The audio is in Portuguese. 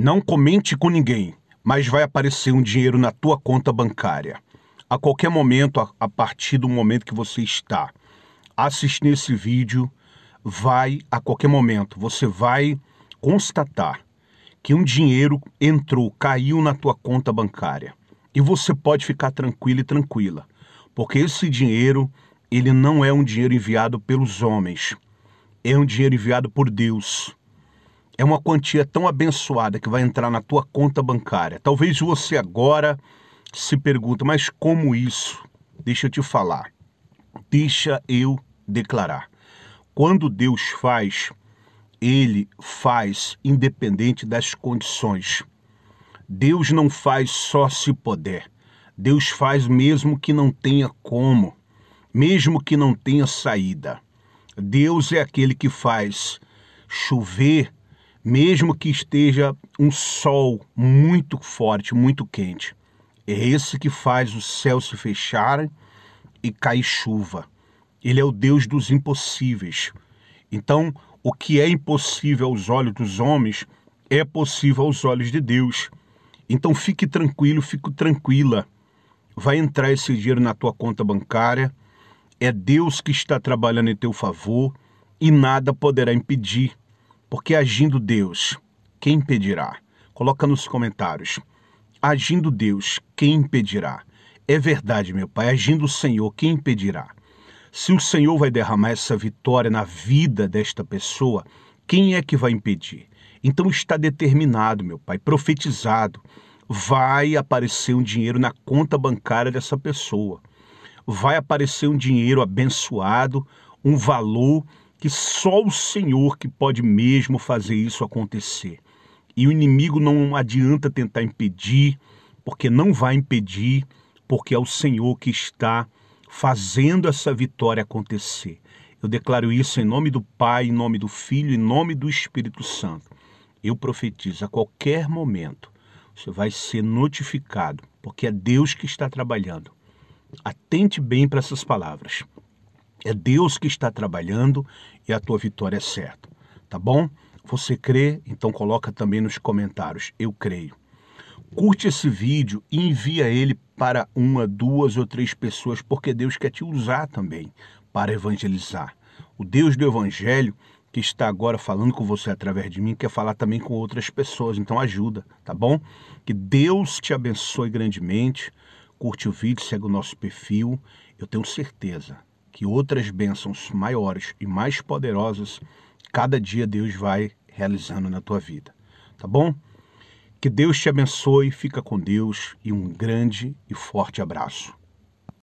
Não comente com ninguém, mas vai aparecer um dinheiro na tua conta bancária. A qualquer momento, a, partir do momento que você está assistindo esse vídeo, vai a qualquer momento, você vai constatar que um dinheiro entrou, caiu na tua conta bancária. E você pode ficar tranquilo e tranquila, porque esse dinheiro, ele não é um dinheiro enviado pelos homens. É um dinheiro enviado por Deus é uma quantia tão abençoada que vai entrar na tua conta bancária. Talvez você agora se pergunte, mas como isso? Deixa eu te falar. Deixa eu declarar. Quando Deus faz, ele faz independente das condições. Deus não faz só se puder. Deus faz mesmo que não tenha como, mesmo que não tenha saída. Deus é aquele que faz chover mesmo que esteja um sol muito forte, muito quente. É esse que faz o céu se fechar e cair chuva. Ele é o Deus dos impossíveis. Então, o que é impossível aos olhos dos homens é possível aos olhos de Deus. Então, fique tranquilo, fique tranquila. Vai entrar esse dinheiro na tua conta bancária. É Deus que está trabalhando em teu favor e nada poderá impedir. Porque agindo Deus, quem impedirá? Coloca nos comentários. Agindo Deus, quem impedirá? É verdade, meu Pai, agindo o Senhor, quem impedirá? Se o Senhor vai derramar essa vitória na vida desta pessoa, quem é que vai impedir? Então está determinado, meu Pai, profetizado. Vai aparecer um dinheiro na conta bancária dessa pessoa. Vai aparecer um dinheiro abençoado, um valor que só o Senhor que pode mesmo fazer isso acontecer. E o inimigo não adianta tentar impedir, porque não vai impedir, porque é o Senhor que está fazendo essa vitória acontecer. Eu declaro isso em nome do Pai, em nome do Filho, em nome do Espírito Santo. Eu profetizo a qualquer momento você vai ser notificado, porque é Deus que está trabalhando. Atente bem para essas palavras. É Deus que está trabalhando e a tua vitória é certa. Tá bom? Você crê? Então coloca também nos comentários. Eu creio. Curte esse vídeo e envia ele para uma, duas ou três pessoas, porque Deus quer te usar também para evangelizar. O Deus do Evangelho que está agora falando com você através de mim quer falar também com outras pessoas, então ajuda, tá bom? Que Deus te abençoe grandemente. Curte o vídeo, segue o nosso perfil. Eu tenho certeza que outras bênçãos maiores e mais poderosas cada dia Deus vai realizando na tua vida. Tá bom? Que Deus te abençoe, fica com Deus e um grande e forte abraço.